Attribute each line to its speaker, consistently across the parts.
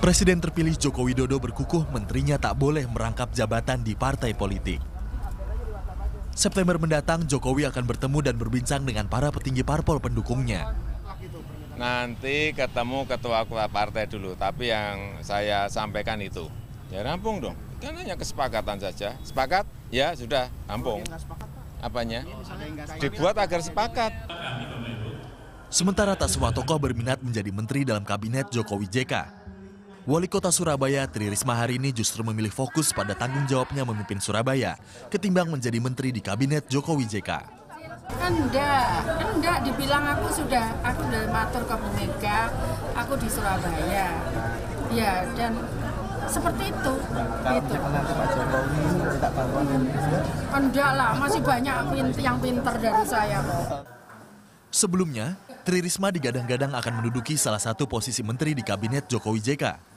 Speaker 1: Presiden terpilih Joko Widodo berkukuh menterinya tak boleh merangkap jabatan di partai politik. September mendatang, Jokowi akan bertemu dan berbincang dengan para petinggi parpol pendukungnya.
Speaker 2: Nanti ketemu ketua ketua partai dulu, tapi yang saya sampaikan itu. Ya rampung dong, kan hanya kesepakatan saja. Sepakat? Ya sudah, rampung. Apanya? Dibuat agar
Speaker 1: sepakat. Sementara tak semua tokoh berminat menjadi menteri dalam kabinet Jokowi JK. Wali Kota Surabaya Tri Risma hari ini justru memilih fokus pada tanggung jawabnya memimpin Surabaya ketimbang menjadi menteri di kabinet Jokowi JK.
Speaker 3: Kan enggak, kan enggak dibilang aku sudah aku sudah matur ke Bumega, aku di Surabaya. Ya, dan seperti
Speaker 4: itu. Gitu. Enggak lah, masih banyak yang pinter dari saya
Speaker 1: Sebelumnya, Tri Risma digadang-gadang akan menduduki salah satu posisi menteri di kabinet Jokowi JK.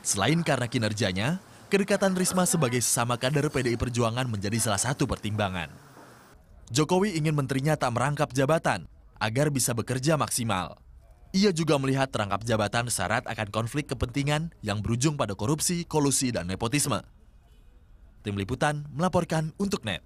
Speaker 1: Selain karena kinerjanya, kedekatan Risma sebagai sesama kader PDI Perjuangan menjadi salah satu pertimbangan. Jokowi ingin menterinya tak merangkap jabatan agar bisa bekerja maksimal. Ia juga melihat terangkap jabatan syarat akan konflik kepentingan yang berujung pada korupsi, kolusi, dan nepotisme. Tim Liputan melaporkan untuk NET.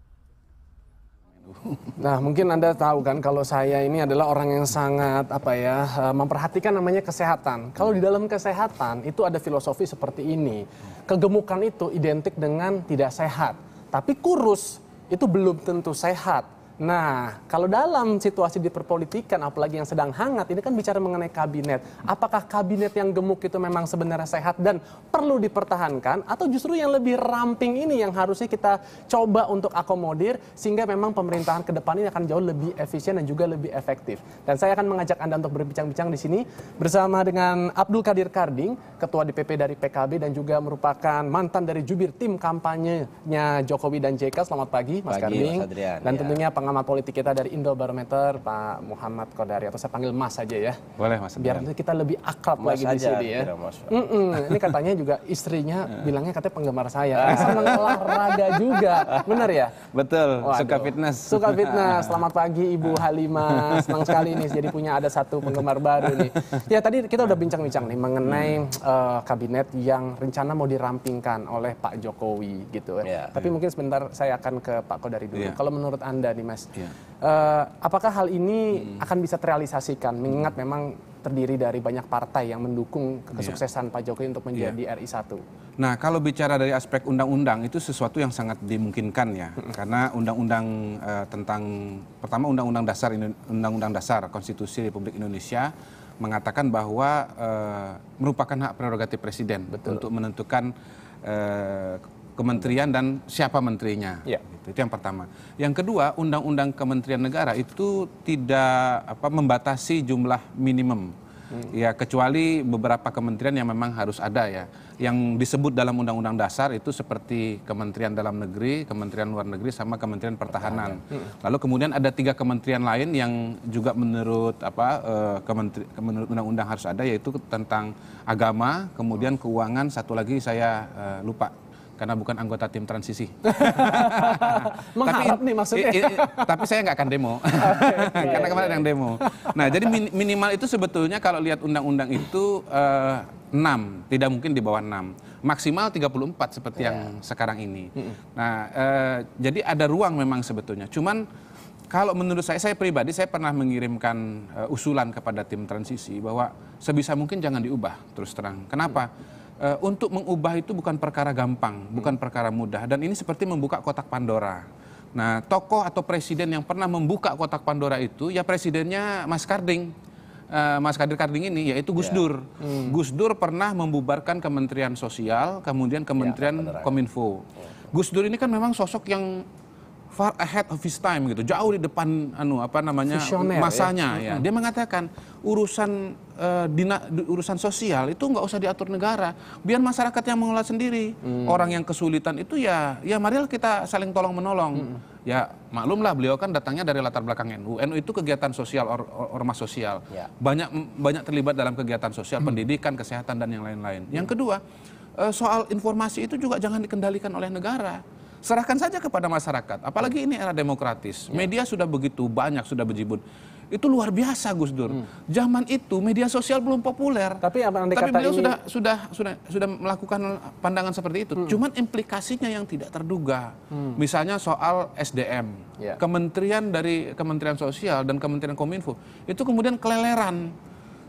Speaker 4: Nah, mungkin Anda tahu kan kalau saya ini adalah orang yang sangat apa ya, eh, memperhatikan namanya kesehatan. Kalau di dalam kesehatan itu ada filosofi seperti ini. Kegemukan itu identik dengan tidak sehat, tapi kurus itu belum tentu sehat. Nah, kalau dalam situasi diperpolitikan apalagi yang sedang hangat, ini kan bicara mengenai kabinet. Apakah kabinet yang gemuk itu memang sebenarnya sehat dan perlu dipertahankan, atau justru yang lebih ramping ini yang harusnya kita coba untuk akomodir, sehingga memang pemerintahan ke depan ini akan jauh lebih efisien dan juga lebih efektif. Dan saya akan mengajak Anda untuk berbincang-bincang di sini bersama dengan Abdul Kadir Karding, Ketua DPP dari PKB dan juga merupakan mantan dari jubir tim kampanyenya Jokowi dan JK. Selamat pagi, Mas pagi, Karding. Mas Adrian, dan ya pengamat politik kita dari Indo Barometer Pak Muhammad Kodari atau saya panggil Mas aja ya. Boleh Mas. Biar nanti kita lebih akrab mas lagi di sini ya. Mm -mm. Ini katanya juga istrinya bilangnya katanya penggemar saya. Ah. Senang olahraga juga. Benar ya? Betul. Waduh. Suka fitness.
Speaker 2: Suka fitness.
Speaker 4: Selamat pagi Ibu ah. Halimah. Senang sekali nih jadi punya ada satu penggemar baru nih. Ya tadi kita udah bincang-bincang nih mengenai hmm. uh, kabinet yang rencana mau dirampingkan oleh Pak Jokowi gitu. Ya. ya Tapi ya. mungkin sebentar saya akan ke Pak Kodari dulu. Ya. Kalau menurut Anda nih Mas. Yeah. Iya. Uh, apakah hal ini hmm. akan bisa terrealisasikan mengingat hmm. memang terdiri dari banyak partai yang mendukung iya. kesuksesan yeah. Pak Jokowi untuk iya. menjadi yeah. RI 1.
Speaker 2: Nah, kalau bicara dari aspek undang-undang itu sesuatu yang sangat dimungkinkan ya. Karena undang-undang uh, tentang pertama undang-undang dasar undang-undang dasar Konstitusi Republik Indonesia mengatakan bahwa uh, merupakan hak prerogatif presiden Betul. untuk menentukan eh, kementerian dan siapa menterinya. Ya. Gitu, itu, yang pertama. Yang kedua, undang-undang kementerian negara itu tidak apa membatasi jumlah minimum. Hmm. Ya kecuali beberapa kementerian yang memang harus ada ya. Yang disebut dalam undang-undang dasar itu seperti Kementerian Dalam Negeri, Kementerian Luar Negeri sama Kementerian Pertahanan. Hmm. Lalu kemudian ada tiga kementerian lain yang juga menurut apa eh, menurut undang-undang harus ada yaitu tentang agama, kemudian hmm. keuangan, satu lagi saya eh, lupa karena bukan anggota tim transisi.
Speaker 4: Mengharap tapi, nih maksudnya. I, i,
Speaker 2: tapi saya nggak akan demo, okay, karena kemarin ada yang demo. Nah, jadi min, minimal itu sebetulnya kalau lihat undang-undang itu uh, eh, 6, tidak mungkin di bawah 6. Maksimal 34 seperti yeah. yang iya. sekarang ini. Nah, uh, jadi ada ruang memang sebetulnya. Cuman kalau menurut saya, saya pribadi saya pernah mengirimkan uh, usulan kepada tim transisi bahwa sebisa mungkin jangan diubah terus terang. Kenapa? Hmm uh, untuk mengubah itu bukan perkara gampang, hmm. bukan perkara mudah. Dan ini seperti membuka kotak Pandora. Nah, tokoh atau presiden yang pernah membuka kotak Pandora itu, ya presidennya Mas Karding. Eh, Mas Kadir Karding ini yaitu Gus yeah. Dur. Hmm. Gus Dur pernah membubarkan Kementerian Sosial, kemudian ya, Kementerian yeah, Kominfo. Yeah. Gus Dur ini kan memang sosok yang far ahead of his time gitu, jauh di depan anu apa namanya Fisioner, ya. masanya ya. ya. Dia mengatakan urusan uh, dina, urusan sosial itu nggak usah diatur negara, biar masyarakat yang mengelola sendiri. Hmm. Orang yang kesulitan itu ya ya marilah kita saling tolong menolong. Hmm. Ya maklumlah beliau kan datangnya dari latar belakang NU. NU itu kegiatan sosial or, or, ormas sosial. Ya. Banyak banyak terlibat dalam kegiatan sosial, hmm. pendidikan, kesehatan dan yang lain-lain. Hmm. Yang mm. kedua, eh, soal informasi itu juga jangan dikendalikan oleh negara Serahkan saja kepada masyarakat. Apalagi ini era demokratis. Ya. Media sudah begitu banyak, sudah berjibun. Itu luar biasa Gus Dur. Hmm. Zaman itu media sosial belum populer. Tapi apa Tapi beliau ini... sudah sudah sudah sudah melakukan pandangan seperti itu. Hmm. Cuman implikasinya yang tidak terduga. Hmm. Misalnya soal SDM. Yeah. Kementerian dari Kementerian Sosial dan Kementerian Kominfo itu kemudian keleleran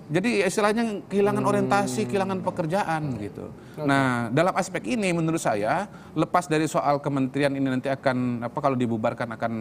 Speaker 2: jadi istilahnya kehilangan hmm. orientasi, kehilangan pekerjaan gitu. Okay. Nah, dalam aspek ini menurut saya lepas dari soal kementerian ini nanti akan apa kalau dibubarkan akan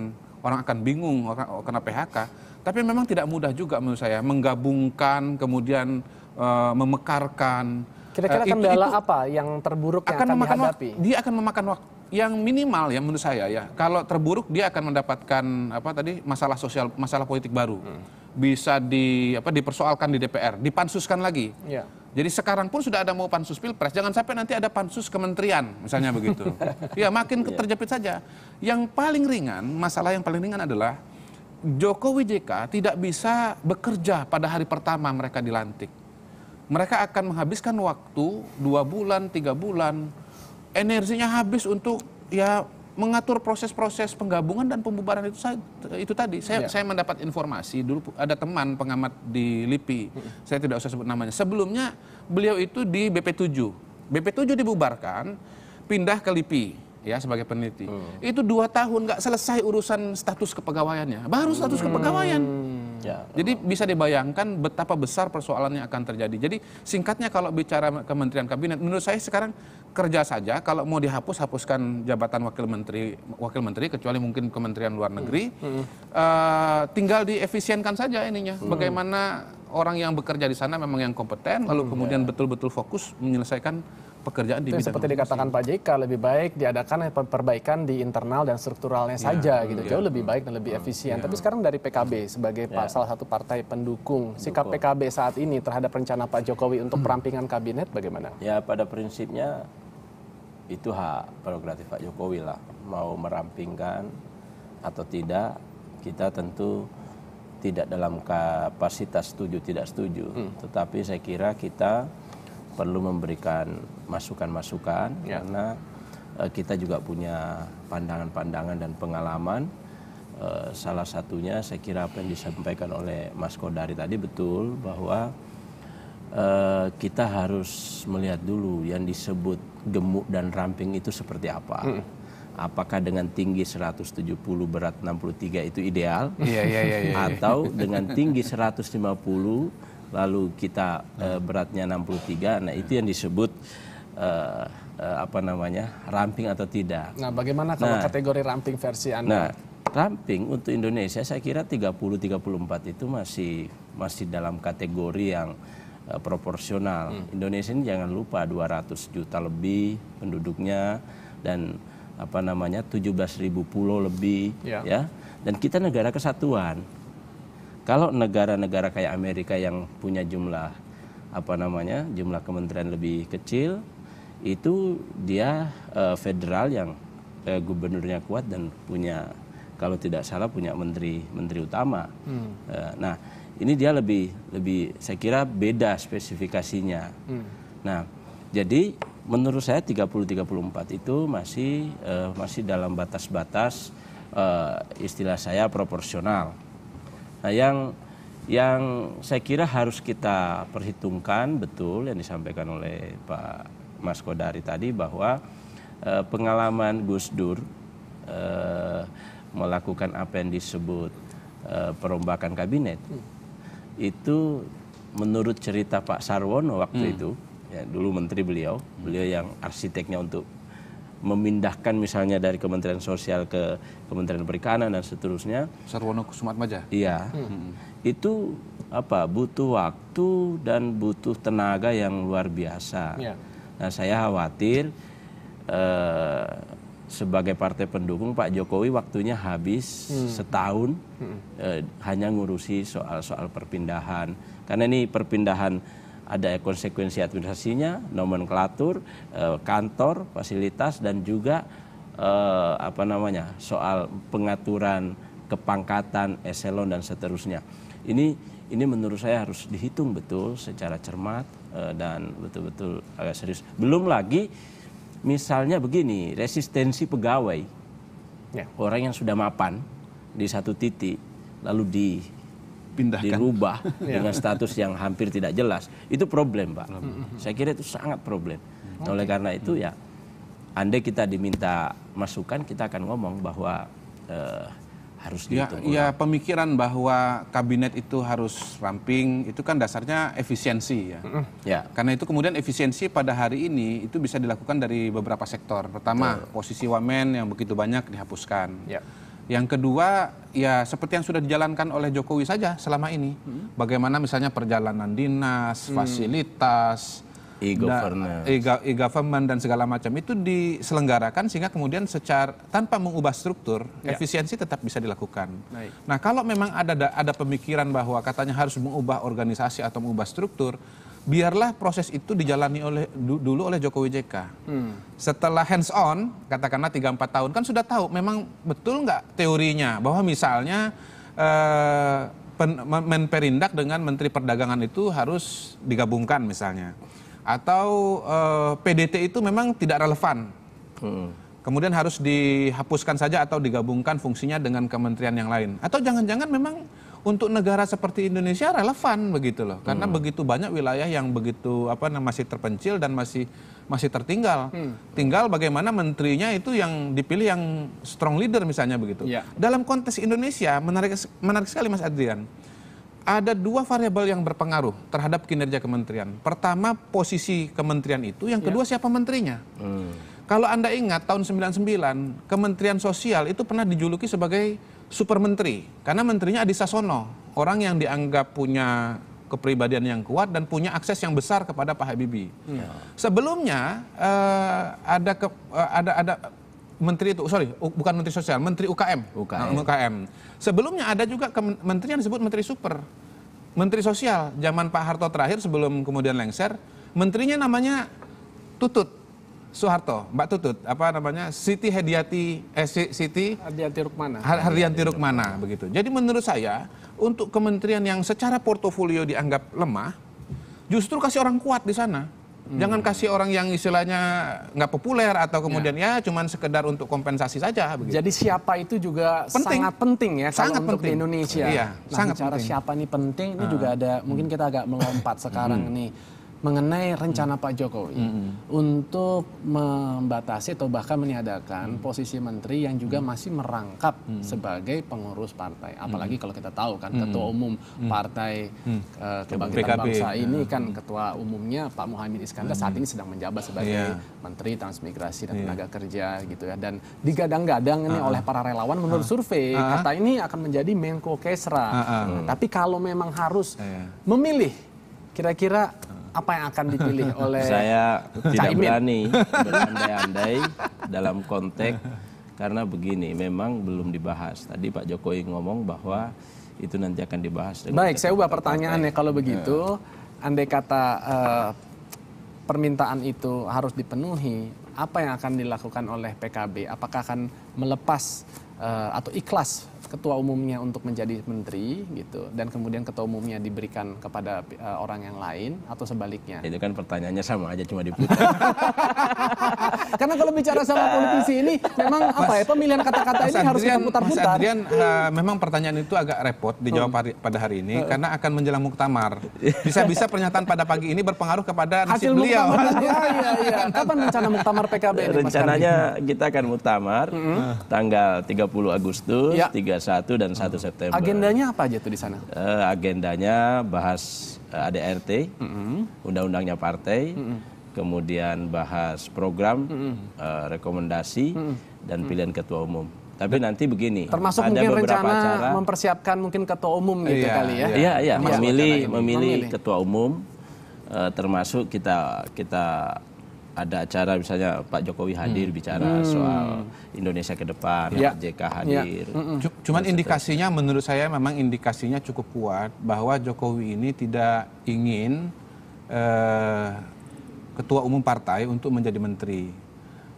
Speaker 2: orang akan bingung orang oh, kena PHK, tapi memang tidak mudah juga menurut saya menggabungkan kemudian uh, memekarkan Kira-kira uh, kendala itu,
Speaker 4: apa yang terburuk akan yang akan memakan dihadapi? Waktu, dia akan memakan waktu
Speaker 2: yang minimal ya menurut saya ya. Kalau terburuk dia akan mendapatkan apa tadi masalah sosial, masalah politik baru. Hmm bisa di apa dipersoalkan di DPR, dipansuskan lagi. Ya. Jadi sekarang pun sudah ada mau pansus pilpres, jangan sampai nanti ada pansus kementerian, misalnya begitu. ya makin iya. terjepit saja. Yang paling ringan, masalah yang paling ringan adalah Jokowi JK tidak bisa bekerja pada hari pertama mereka dilantik. Mereka akan menghabiskan waktu dua bulan, tiga bulan, energinya habis untuk ya mengatur proses-proses penggabungan dan pembubaran itu saya itu tadi saya ya. saya mendapat informasi dulu ada teman pengamat di LIPI saya tidak usah sebut namanya sebelumnya beliau itu di BP7 BP7 dibubarkan pindah ke LIPI ya sebagai peneliti hmm. itu dua tahun nggak selesai urusan status kepegawaiannya baru status hmm. kepegawaian Ya, Jadi bisa dibayangkan betapa besar persoalannya akan terjadi. Jadi singkatnya kalau bicara kementerian kabinet, menurut saya sekarang kerja saja. Kalau mau dihapus, hapuskan jabatan wakil menteri, wakil menteri kecuali mungkin kementerian luar hmm, negeri. Hmm. Hmm. Uh, tinggal diefisienkan saja ininya. Hmm. Bagaimana orang yang bekerja di sana memang yang kompeten, lalu hmm, kemudian ya. betul-betul fokus menyelesaikan pekerjaan di bidang seperti dikatakan Pak
Speaker 4: JK lebih baik diadakan eh, perbaikan di internal dan strukturalnya ya, saja gitu ya. jauh lebih baik dan lebih hmm. efisien ya. tapi sekarang dari PKB sebagai ya. salah satu partai pendukung sikap PKB saat ini terhadap rencana Pak Jokowi untuk hmm. perampingan kabinet bagaimana
Speaker 3: ya pada prinsipnya itu hak prerogatif Pak Jokowi lah mau merampingkan atau tidak kita tentu tidak dalam kapasitas setuju tidak setuju hmm. tetapi saya kira kita perlu memberikan masukan-masukan ya. karena uh, kita juga punya pandangan-pandangan dan pengalaman. Uh, salah satunya saya kira apa yang disampaikan oleh Mas Kodari tadi betul bahwa uh, kita harus melihat dulu yang disebut gemuk dan ramping itu seperti apa. Hmm. Apakah dengan tinggi 170 berat 63 itu ideal? Yeah, yeah, yeah, yeah, iya. Atau dengan tinggi 150 lalu kita uh, beratnya 63 nah itu yang disebut uh, uh, apa namanya ramping atau tidak nah
Speaker 4: bagaimana kalau nah, kategori ramping versi anda nah
Speaker 3: ramping untuk Indonesia saya kira 30 34 itu masih masih dalam kategori yang uh, proporsional hmm. Indonesia ini jangan lupa 200 juta lebih penduduknya dan apa namanya 17.000 pulau lebih ya. ya dan kita negara kesatuan kalau negara-negara kayak Amerika yang punya jumlah apa namanya jumlah kementerian lebih kecil, itu dia uh, federal yang uh, gubernurnya kuat dan punya kalau tidak salah punya menteri menteri utama. Hmm. Uh, nah ini dia lebih lebih saya kira beda spesifikasinya. Hmm. Nah jadi menurut saya 30-34 itu masih uh, masih dalam batas-batas uh, istilah saya proporsional. Nah, yang yang saya kira harus kita perhitungkan betul yang disampaikan oleh Pak Mas Kodari tadi bahwa eh, pengalaman Gus Dur eh, melakukan apa yang disebut eh, perombakan kabinet hmm. itu menurut cerita Pak Sarwono waktu hmm. itu ya dulu menteri beliau beliau yang arsiteknya untuk memindahkan misalnya dari Kementerian Sosial ke Kementerian Perikanan dan seterusnya. Sarwono Kusumatmaja. Iya. Hmm. Itu apa? Butuh waktu dan butuh tenaga yang luar biasa. Ya. Nah, saya khawatir eh, sebagai partai pendukung Pak Jokowi waktunya habis hmm. setahun hmm. Eh, hanya ngurusi soal-soal perpindahan. Karena ini perpindahan ada konsekuensi administrasinya, nomenklatur, eh, kantor, fasilitas dan juga eh, apa namanya soal pengaturan kepangkatan, eselon dan seterusnya. Ini ini menurut saya harus dihitung betul secara cermat eh, dan betul-betul agak serius. Belum lagi misalnya begini resistensi pegawai ya. orang yang sudah mapan di satu titik lalu di dipindahkan. dirubah ya. dengan status yang hampir tidak jelas itu problem pak hmm. saya kira itu sangat problem okay. Hmm. oleh karena itu hmm. ya andai kita diminta masukan kita akan ngomong bahwa uh, harus ya, ya
Speaker 2: pemikiran bahwa kabinet itu harus ramping itu kan dasarnya efisiensi ya. ya karena itu kemudian efisiensi pada hari ini itu bisa dilakukan dari beberapa sektor pertama Tuh. posisi wamen yang begitu banyak dihapuskan ya yang kedua, ya seperti yang sudah dijalankan oleh Jokowi saja selama ini. Hmm. Bagaimana misalnya perjalanan dinas, hmm. fasilitas, e-government e dan segala macam itu diselenggarakan sehingga kemudian secara tanpa mengubah struktur ya. efisiensi tetap bisa dilakukan. Baik. Nah, kalau memang ada ada pemikiran bahwa katanya harus mengubah organisasi atau mengubah struktur, biarlah proses itu dijalani oleh dulu oleh Jokowi JK. Hmm. Setelah hands on, katakanlah 3-4 tahun kan sudah tahu memang betul nggak teorinya bahwa misalnya eh, Menperindak dengan Menteri Perdagangan itu harus digabungkan misalnya, atau eh, PDT itu memang tidak relevan. Hmm. Kemudian harus dihapuskan saja atau digabungkan fungsinya dengan kementerian yang lain. Atau jangan-jangan memang untuk negara seperti Indonesia relevan begitu loh karena hmm. begitu banyak wilayah yang begitu apa namanya masih terpencil dan masih masih tertinggal hmm. tinggal bagaimana menterinya itu yang dipilih yang strong leader misalnya begitu ya. dalam konteks Indonesia menarik menarik sekali Mas Adrian ada dua variabel yang berpengaruh terhadap kinerja kementerian pertama posisi kementerian itu yang ya. kedua ya. siapa menterinya
Speaker 3: hmm.
Speaker 2: kalau anda ingat tahun 99 Kementerian Sosial itu pernah dijuluki sebagai super menteri karena menterinya Adi Sasono orang yang dianggap punya kepribadian yang kuat dan punya akses yang besar kepada Pak Habibie. hmm. Sebelumnya uh, ada ke, uh, ada ada menteri itu sorry bukan menteri sosial menteri UKM UKM, UKM. sebelumnya ada juga ke, menteri yang disebut menteri super menteri sosial zaman Pak Harto terakhir sebelum kemudian lengser menterinya namanya Tutut Soeharto, Mbak Tutut, apa namanya Siti Hediati, eh, Siti Hediati Rukmana. Hardianti Rukmana begitu. Jadi menurut saya untuk kementerian yang secara portofolio dianggap lemah, justru kasih orang kuat di sana. Hmm. Jangan kasih orang yang istilahnya nggak populer atau ya. kemudian ya. ya cuman sekedar untuk kompensasi saja. Begitu. Jadi siapa itu juga penting. sangat
Speaker 4: penting ya sangat kalau penting. untuk di Indonesia. Iya, nah, sangat penting. siapa ini penting ini uh. Ah. juga ada mungkin kita agak melompat hmm. sekarang hmm. nih mengenai rencana Pak Jokowi hmm. untuk membatasi atau bahkan meniadakan hmm. posisi menteri yang juga masih merangkap hmm. sebagai pengurus partai. Apalagi kalau kita tahu kan ketua umum partai uh, Kebangkitan Bangsa ini kan ketua umumnya Pak Muhammad Iskandar saat ini sedang menjabat sebagai yeah. menteri transmigrasi dan yeah. tenaga kerja gitu ya dan digadang-gadang ini uh ah. -huh. oleh para relawan menurut uh ah. -huh. survei uh ah. -huh. kata ini akan menjadi Menko Kesra. Uh -huh. tapi kalau memang harus uh iya. -huh. memilih kira-kira apa yang akan dipilih oleh Saya tidak Caimin. berani
Speaker 3: berandai-andai dalam konteks karena begini, memang belum dibahas. Tadi Pak Jokowi ngomong bahwa itu nanti akan dibahas. Baik, saya ubah pertanyaannya kalau iya. begitu.
Speaker 4: yeah. Andai kata uh, permintaan itu harus dipenuhi, apa yang akan dilakukan oleh PKB? Apakah akan melepas uh, atau ikhlas ketua umumnya untuk menjadi menteri gitu dan kemudian ketua umumnya diberikan kepada uh, orang yang lain atau sebaliknya
Speaker 3: itu kan pertanyaannya sama aja cuma diputar
Speaker 4: karena kalau bicara sama politisi ini memang mas, apa ya pemilihan kata-kata ini harus kita putar Adrian
Speaker 3: uh, eh,
Speaker 2: memang pertanyaan itu agak repot dijawab hmm. hari, pada hari ini uh. karena akan menjelang muktamar bisa-bisa pernyataan pada pagi ini berpengaruh kepada
Speaker 4: Hasil beliau iya, iya, iya. kapan rencana muktamar PKB ini, rencananya
Speaker 3: kita akan muktamar -hmm. tanggal Agustus, ya. 31 dan 1 September. Agendanya
Speaker 4: apa aja tuh di sana?
Speaker 3: Uh, agendanya bahas uh, eh, ADRT, mm -hmm. undang-undangnya partai, mm -hmm. kemudian bahas program, mm -hmm. uh, rekomendasi, mm -hmm. dan pilihan mm -hmm. ketua umum. Tapi nanti begini, termasuk ada mungkin beberapa rencana acara,
Speaker 4: mempersiapkan mungkin ketua umum gitu iya, kali ya. Iya, iya, memilih memilih
Speaker 3: ketua umum uh, termasuk kita kita ada acara misalnya Pak Jokowi hmm. hadir hmm. bicara hmm. soal Indonesia ke depan, ya. JK ya. hadir. Ya.
Speaker 2: Cuman indikasinya menurut saya memang indikasinya cukup kuat bahwa Jokowi ini tidak ingin eh, ketua umum partai untuk menjadi menteri.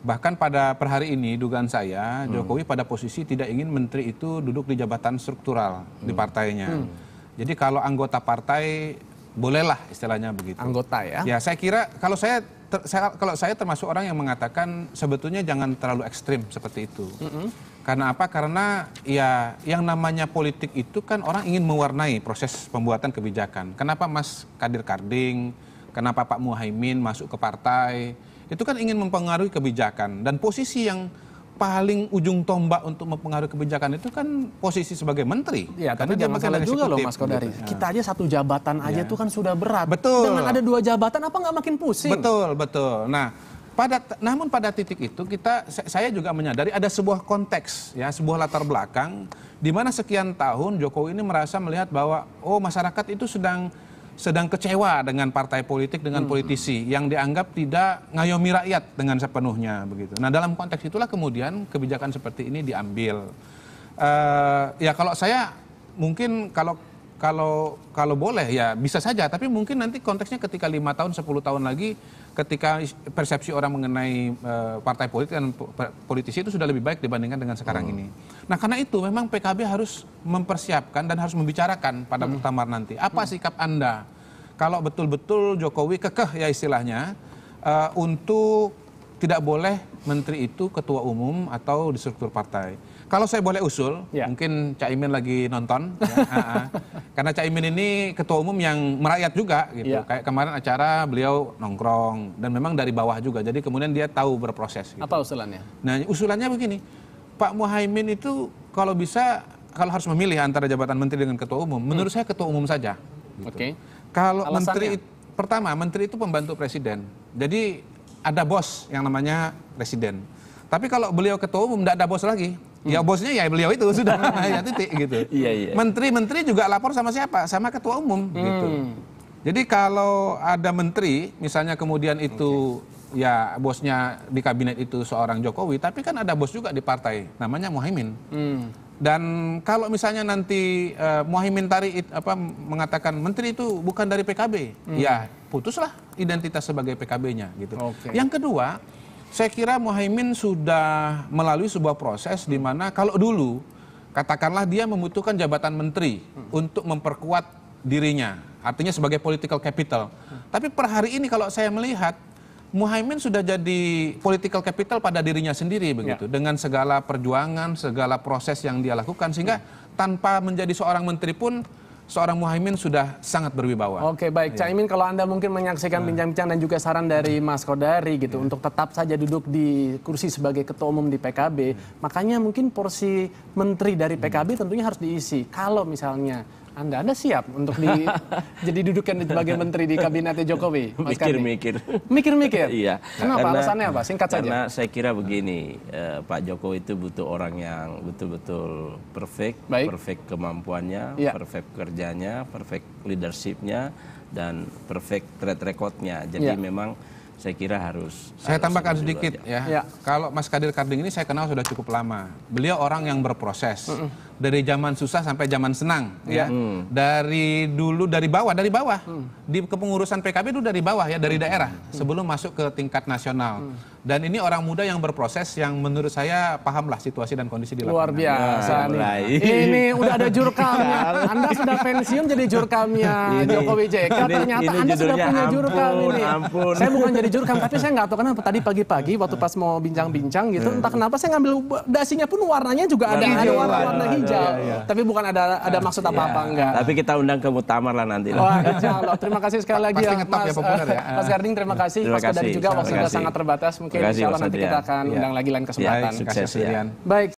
Speaker 2: Bahkan pada per hari ini dugaan saya hmm. Jokowi pada posisi tidak ingin menteri itu duduk di jabatan struktural hmm. di partainya. Hmm. Jadi kalau anggota partai bolehlah istilahnya begitu. Anggota ya? Ya saya kira kalau saya ter, saya, kalau saya termasuk orang yang mengatakan sebetulnya jangan terlalu ekstrim seperti itu. Mm -hmm. Karena apa? Karena ya yang namanya politik itu kan orang ingin mewarnai proses pembuatan kebijakan. Kenapa Mas Kadir Karding, kenapa Pak Muhaimin masuk ke partai? Itu kan ingin mempengaruhi kebijakan dan posisi yang paling ujung tombak untuk mempengaruhi kebijakan itu kan posisi sebagai menteri. Ya, karena dia masalah juga loh Mas Kodari. Gitu.
Speaker 4: Kita aja satu jabatan aja ya. kan sudah berat. Betul. Dengan ada dua jabatan apa nggak makin pusing? Betul,
Speaker 2: betul. Nah,
Speaker 4: pada namun pada titik
Speaker 2: itu kita saya juga menyadari ada sebuah konteks ya sebuah latar belakang di mana sekian tahun Jokowi ini merasa melihat bahwa oh masyarakat itu sedang sedang kecewa dengan partai politik dengan hmm. politisi yang dianggap tidak ngayomi rakyat dengan sepenuhnya begitu. Nah dalam konteks itulah kemudian kebijakan seperti ini diambil. Uh, ya kalau saya mungkin kalau kalau kalau boleh ya bisa saja tapi mungkin nanti konteksnya ketika lima tahun 10 tahun lagi ketika persepsi orang mengenai uh, partai politik dan politisi itu sudah lebih baik dibandingkan dengan sekarang hmm. ini. Nah karena itu memang PKB harus mempersiapkan dan harus membicarakan pada hmm. nanti apa hmm. sikap anda kalau betul-betul Jokowi kekeh ya istilahnya uh, untuk tidak boleh menteri itu ketua umum atau di struktur partai kalau saya boleh usul, ya. mungkin Cak Imin lagi nonton, ya. karena Cak Imin ini ketua umum yang merakyat juga gitu. Ya. Kayak kemarin acara beliau nongkrong dan memang dari bawah juga, jadi kemudian dia tahu berproses. Gitu. Apa usulannya? Nah usulannya begini, Pak Muhaimin itu kalau bisa kalau harus memilih antara jabatan menteri dengan ketua umum, hmm. menurut saya ketua umum saja. Gitu. Oke. Okay. Kalau Alasannya? menteri pertama menteri itu pembantu presiden, jadi ada bos yang namanya presiden. Tapi kalau beliau ketua umum tidak ada bos lagi. Hmm. Ya bosnya ya beliau itu sudah ya titik gitu. Iya, iya. Menteri-menteri juga lapor sama siapa? Sama ketua umum hmm. gitu. Jadi kalau ada menteri misalnya kemudian itu okay. ya bosnya di kabinet itu seorang Jokowi, tapi kan ada bos juga di partai namanya Muhaimin. Hmm. Dan kalau misalnya nanti uh, eh, Muhaimin Tari apa mengatakan menteri itu bukan dari PKB, hmm. ya putuslah identitas sebagai PKB-nya gitu. Okay. Yang kedua, saya kira Muhaimin sudah melalui sebuah proses di mana kalau dulu katakanlah dia membutuhkan jabatan menteri hmm. untuk memperkuat dirinya, artinya sebagai political capital. Hmm. Tapi per hari ini kalau saya melihat Muhaimin sudah jadi political capital pada dirinya sendiri begitu ya. dengan segala perjuangan, segala proses yang dia lakukan sehingga ya. tanpa menjadi seorang menteri pun seorang muhaimin sudah sangat berwibawa. Oke baik, ya. Caimin
Speaker 4: kalau Anda mungkin menyaksikan iya. bincang-bincang dan juga saran dari iya. Mas Kodari gitu ya. untuk tetap saja duduk di kursi sebagai ketua umum di PKB, ya. makanya mungkin porsi menteri dari PKB iya. tentunya harus diisi. Kalau misalnya anda Anda siap untuk di jadi dudukkan sebagai menteri di kabinet Jokowi? Mikir-mikir. Mikir-mikir.
Speaker 3: iya. Kenapa? Karena, Alasannya apa? Singkat karena saja. Karena saya kira begini, eh, Pak Jokowi itu butuh orang yang betul-betul perfect, Baik. perfect kemampuannya, ya. perfect kerjanya, perfect leadershipnya, dan perfect track recordnya. Jadi ya. memang saya kira harus. Saya harus tambahkan sedikit ya. ya.
Speaker 2: Kalau Mas Kadir Karding ini saya kenal sudah cukup lama.
Speaker 3: Beliau orang yang berproses. Mm -mm dari zaman
Speaker 2: susah sampai zaman senang ya hmm. dari dulu dari bawah dari bawah hmm. di kepengurusan PKB itu dari bawah ya dari hmm. daerah hmm. sebelum masuk ke tingkat nasional hmm. dan ini orang muda yang berproses yang menurut saya pahamlah situasi dan kondisi di lapangan luar biasa ya, nih. ini udah ada jurkamnya Anda
Speaker 4: sudah pensiun jadi jurkamnya Jokowi JK ternyata ini Anda sudah punya jurkam ini ampun. saya bukan jadi jurkam tapi saya nggak tahu kenapa tadi pagi-pagi waktu pas mau bincang-bincang gitu hmm. entah kenapa saya ngambil dasinya pun warnanya juga ada ada warna-warna hijau Oh, Iya, iya. Tapi bukan ada ada iya. maksud apa-apa iya.
Speaker 3: enggak. Tapi kita undang ke mutamar lah nanti lah.
Speaker 4: Wah, Terima kasih sekali lagi Pasti ya Mas. Ya, ya. Eh, Mas Garding terima iya. kasih. Terima kasih. Mas Kodari juga waktu sudah sangat terbatas. Mungkin insya Allah nanti kita akan undang lagi lain kesempatan. Terima kasih. Baik.